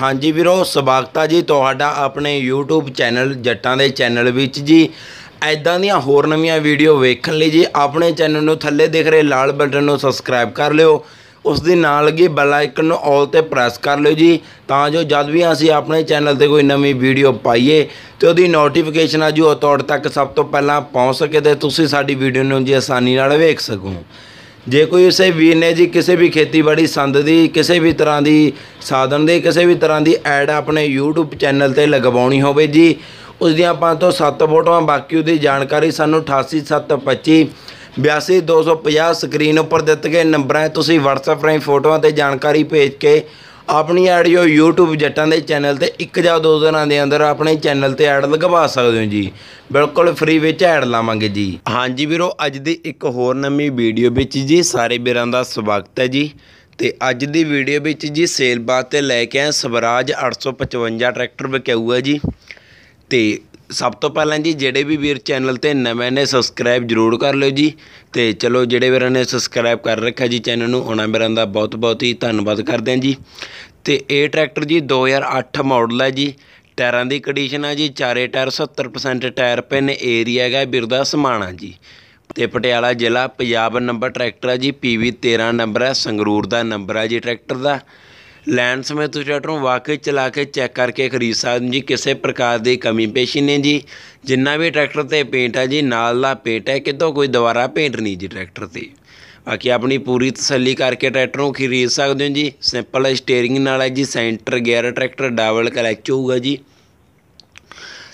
ਹਾਂਜੀ ਵੀਰੋ ਸਵਾਗਤ ਆ ਜੀ ਤੁਹਾਡਾ ਆਪਣੇ YouTube ਚੈਨਲ ਜੱਟਾਂ ਦੇ ਚੈਨਲ ਵਿੱਚ ਜੀ ਐਦਾਂ ਦੀਆਂ ਹੋਰ ਨਵੀਆਂ ਵੀਡੀਓ ਵੇਖਣ ਲਈ ਜੀ ਆਪਣੇ ਚੈਨਲ ਨੂੰ ਥੱਲੇ ਦਿਖ ਰਹੇ ਲਾਲ ਬਟਨ ਨੂੰ ਸਬਸਕ੍ਰਾਈਬ ਕਰ ਲਿਓ ਉਸ ਦੇ ਨਾਲ ਲੱਗੇ ਬੈਲ ਆਈਕਨ ਨੂੰ ਆਲ ਤੇ ਪ੍ਰੈਸ ਕਰ ਲਿਓ ਜੀ ਤਾਂ ਜੋ ਜਦ ਵੀ ਅਸੀਂ ਆਪਣੇ ਚੈਨਲ ਤੇ ਕੋਈ ਨਵੀਂ ਵੀਡੀਓ ਪਾਈਏ ਤੇ ਉਹਦੀ ਨੋਟੀਫਿਕੇਸ਼ਨ ਆ ਜੂ ਉਹ ਤੁਹਾਡੇ ਤੱਕ ਸਭ ਤੋਂ ਪਹਿਲਾਂ ਪਹੁੰਚ ਸਕੇ ਤੇ ਤੁਸੀਂ ਸਾਡੀ ਵੀਡੀਓ ਨੂੰ ਜੀ ਆਸਾਨੀ ਨਾਲ ਵੇਖ ਸਕੋ ਜੇ ਕੋਈ ਉਸੇ ਵੀਰ ਨੇ ਜੀ ਕਿਸੇ ਵੀ ਖੇਤੀਬਾੜੀ ਸੰਦ ਦੀ ਕਿਸੇ ਵੀ ਤਰ੍ਹਾਂ ਦੀ ਸਾਧਨ ਦੇ ਕਿਸੇ ਵੀ ਤਰ੍ਹਾਂ ਦੀ ਐਡ ਆਪਣੇ YouTube ਚੈਨਲ ਤੇ ਲਗਵਾਉਣੀ ਹੋਵੇ ਜੀ ਉਸ ਦੀਆਂ ਪੰਜ ਤੋਂ ਸੱਤ ਫੋਟੋਆਂ ਬਾਕੀ ਉਹਦੀ ਜਾਣਕਾਰੀ ਸਾਨੂੰ 88725 82250 ਸਕਰੀਨ ਉੱਪਰ ਦਿੱਤੇ ਗਏ ਨੰਬਰਾਂ 'ਤੇ ਤੁਸੀਂ WhatsApp ਰਾਹੀਂ ਫੋਟੋਆਂ ਤੇ ਜਾਣਕਾਰੀ ਭੇਜ ਕੇ ਆਪਣੀ ਆਡੀਓ YouTube ਜੱਟਾਂ ਦੇ ਚੈਨਲ ਤੇ ਇੱਕ ਜਾਂ ਦੋ ਦਿਨਾਂ ਦੇ ਅੰਦਰ ਆਪਣੇ ਚੈਨਲ ਤੇ ਐਡ ਲਗਵਾ ਸਕਦੇ ਹੋ ਜੀ ਬਿਲਕੁਲ ਫ੍ਰੀ ਵਿੱਚ ਐਡ ਲਾਵਾਂਗੇ ਜੀ ਹਾਂਜੀ ਵੀਰੋ ਅੱਜ ਦੀ ਇੱਕ ਹੋਰ ਨਵੀਂ ਵੀਡੀਓ ਵਿੱਚ ਜੀ ਸਾਰੇ ਵੀਰਾਂ ਦਾ ਸਵਾਗਤ ਹੈ ਜੀ ਤੇ ਅੱਜ ਦੀ ਵੀਡੀਓ ਵਿੱਚ ਜੀ ਸੇਲ ਬਾਤ ਤੇ ਲੈ ਕੇ ਆਏ ਸਵਰਾਜ 855 ਟਰੈਕਟਰ ਵਿਕਿਆ ਹੈ ਜੀ ਤੇ ਸਭ ਤੋਂ ਪਹਿਲਾਂ ਜੀ ਜਿਹੜੇ ਵੀ ਵੀਰ ਚੈਨਲ ਤੇ ਨਵੇਂ ਨੇ ਸਬਸਕ੍ਰਾਈਬ ਜਰੂਰ ਕਰ ਲਿਓ ਜੀ ਤੇ ਚਲੋ ਜਿਹੜੇ ਵੀਰਾਂ ਨੇ ਸਬਸਕ੍ਰਾਈਬ ਕਰ ਰੱਖਿਆ ਜੀ ਚੈਨਲ ਨੂੰ ਉਹਨਾਂ ਵੀਰਾਂ ਦਾ ਬਹੁਤ-ਬਹੁਤ ਹੀ ਧੰਨਵਾਦ ਕਰਦੇ ਆਂ ਜੀ ਤੇ ਇਹ ਟਰੈਕਟਰ ਜੀ 2008 ਮਾਡਲ ਹੈ ਜੀ ਟਾਇਰਾਂ ਦੀ ਕੰਡੀਸ਼ਨ ਆ ਜੀ ਚਾਰੇ ਟਾਇਰ 70% ਟਾਇਰ ਪੈ ਨੇ ਏਰੀਆ ਹੈਗਾ ਦਾ ਸਮਾਣਾ ਜੀ ਤੇ ਪਟਿਆਲਾ ਜ਼ਿਲ੍ਹਾ ਪੰਜਾਬ ਨੰਬਰ ਟਰੈਕਟਰ ਹੈ ਜੀ ਪੀਵੀ 13 ਨੰਬਰ ਹੈ ਸੰਗਰੂਰ ਦਾ ਨੰਬਰ ਹੈ ਜੀ ਟਰੈਕਟਰ ਦਾ ਲੈਣ ਸਮੇਂ ਤੁਸੀਂ ਡਾਕਟਰ ਨੂੰ ਵਾਕਈ ਚਲਾ ਕੇ ਚੈੱਕ ਕਰਕੇ ਖਰੀਦ ਸਕਦੇ ਜੀ ਕਿਸੇ ਪ੍ਰਕਾਰ ਦੀ ਕਮੀ ਪੇਸ਼ੀ ਨਹੀਂ ਜੀ ਜਿੰਨਾ ਵੀ ਟਰੈਕਟਰ ਤੇ ਪੇਂਟ ਹੈ ਜੀ ਨਾਲ ਦਾ ਪੇਂਟ ਹੈ ਕਿਤੋਂ ਕੋਈ ਦੁਬਾਰਾ ਪੇਂਟ ਨਹੀਂ ਜੀ ਟਰੈਕਟਰ ਤੇ ਬਾਕੀ ਆਪਣੀ ਪੂਰੀ ਤਸੱਲੀ ਕਰਕੇ ਟਰੈਕਟਰ ਨੂੰ ਖਰੀਦ ਸਕਦੇ ਹੋ ਜੀ ਸਿੰਪਲ ਸਟੀਅਰਿੰਗ ਨਾਲ ਹੈ ਜੀ center gear tractor double clutch ਹੋਊਗਾ ਜੀ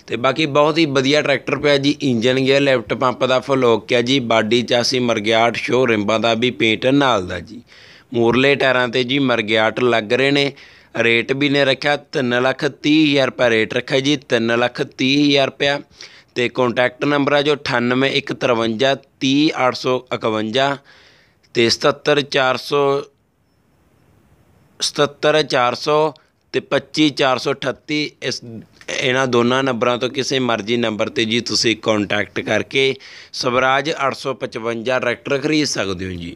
ਤੇ ਬਾਕੀ ਬਹੁਤ ਹੀ ਵਧੀਆ ਟਰੈਕਟਰ ਪਿਆ ਜੀ ਇੰਜਨ ਗੇਅਰ ਲੈਫਟ ਪੰਪ ਦਾ ਫੁੱਲ ਓਕੇ ਜੀ ਬਾਡੀ ਚਾਸੀ ਮਰਗਿਆਟ ਸ਼ੋ ਰਿੰਬਾ ਦਾ ਵੀ ਪੇਂਟ ਨਾਲ ਦਾ ਜੀ ਮੂਰਲੇ ਟਾਇਰਾਂ ਤੇ ਜੀ ਮਰਗਿਆਟ ਲੱਗ ਰਹੇ ਨੇ ਰੇਟ ਵੀ ਨੇ ਰੱਖਿਆ 3 ਲੱਖ 30 ਹਜ਼ਾਰ ਰੁਪਏ ਰੇਟ ਰੱਖਿਆ ਜੀ 3 ਲੱਖ 30 ਹਜ਼ਾਰ ਰੁਪਏ ਤੇ ਕੰਟੈਕਟ ਨੰਬਰ ਆ ਜੋ 9815530851 ਤੇ 77400 77400 ਤੇ 25438 ਇਸ ਇਹਨਾਂ ਦੋਨਾਂ ਨੰਬਰਾਂ ਤੋਂ ਕਿਸੇ ਮਰਜ਼ੀ ਨੰਬਰ ਤੇ ਜੀ ਤੁਸੀਂ ਕੰਟੈਕਟ ਕਰਕੇ ਸਵਰਾਜ 855 ਟਰੈਕਟਰ ਖਰੀਦ ਸਕਦੇ ਹੋ ਜੀ